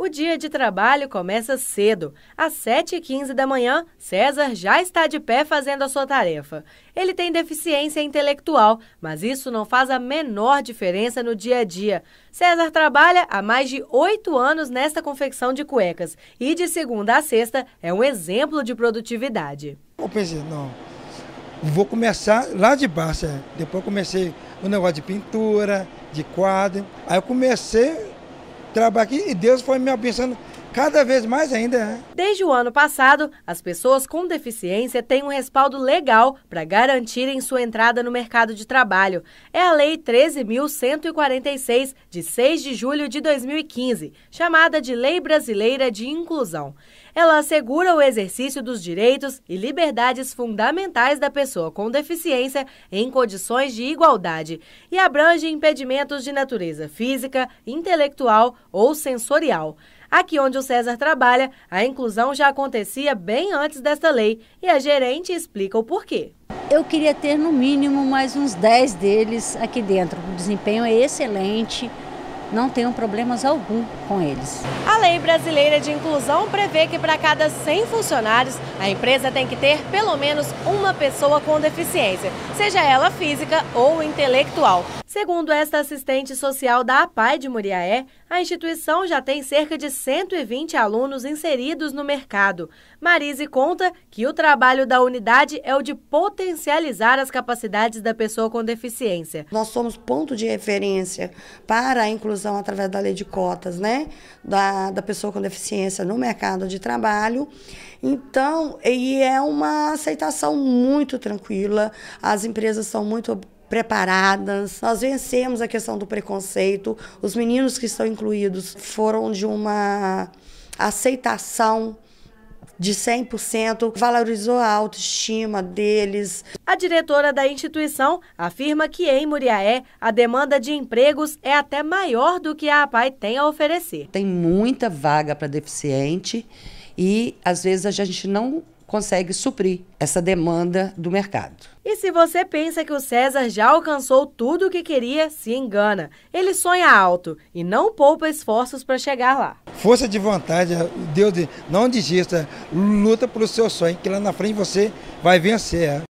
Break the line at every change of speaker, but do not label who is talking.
O dia de trabalho começa cedo. Às 7h15 da manhã, César já está de pé fazendo a sua tarefa. Ele tem deficiência intelectual, mas isso não faz a menor diferença no dia a dia. César trabalha há mais de oito anos nesta confecção de cuecas e, de segunda a sexta, é um exemplo de produtividade.
Eu pensei, não, vou começar lá de baixo. É. Depois comecei o negócio de pintura, de quadro. Aí eu comecei trabalho aqui e Deus foi me abençoando Cada vez mais ainda, né?
Desde o ano passado, as pessoas com deficiência têm um respaldo legal para garantirem sua entrada no mercado de trabalho. É a Lei 13.146, de 6 de julho de 2015, chamada de Lei Brasileira de Inclusão. Ela assegura o exercício dos direitos e liberdades fundamentais da pessoa com deficiência em condições de igualdade e abrange impedimentos de natureza física, intelectual ou sensorial. Aqui onde o César trabalha, a inclusão já acontecia bem antes desta lei e a gerente explica o porquê.
Eu queria ter no mínimo mais uns 10 deles aqui dentro. O desempenho é excelente, não tenho problemas algum com eles.
A Lei Brasileira de Inclusão prevê que para cada 100 funcionários, a empresa tem que ter pelo menos uma pessoa com deficiência, seja ela física ou intelectual. Segundo esta assistente social da APAI de Muriaé, a instituição já tem cerca de 120 alunos inseridos no mercado. Marise conta que o trabalho da unidade é o de potencializar as capacidades da pessoa com
deficiência. Nós somos ponto de referência para a inclusão através da lei de cotas, né? Da, da pessoa com deficiência no mercado de trabalho. Então, e é uma aceitação muito tranquila, as empresas são muito preparadas. Nós vencemos a questão do preconceito. Os meninos que estão incluídos foram de uma aceitação de 100%, valorizou a autoestima deles.
A diretora da instituição afirma que em Muriaé a demanda de empregos é até maior do que a APAI tem a oferecer.
Tem muita vaga para deficiente e às vezes a gente não consegue suprir essa demanda do mercado.
E se você pensa que o César já alcançou tudo o que queria, se engana. Ele sonha alto e não poupa esforços para chegar lá.
Força de vontade, Deus não desista, luta pelo seu sonho, que lá na frente você vai vencer.